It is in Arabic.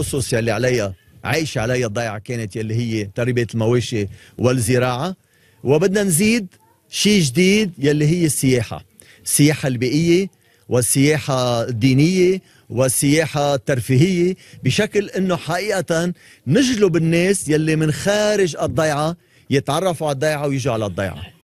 الاسس يلي عليها عيش عليها الضيعه كانت يلي هي تربيه المواشي والزراعه وبدنا نزيد شيء جديد يلي هي السياحه السياحه البيئيه والسياحه الدينيه والسياحة الترفيهية بشكل أنه حقيقة نجلب الناس يلي من خارج الضيعة يتعرفوا على الضيعة ويجوا على الضيعة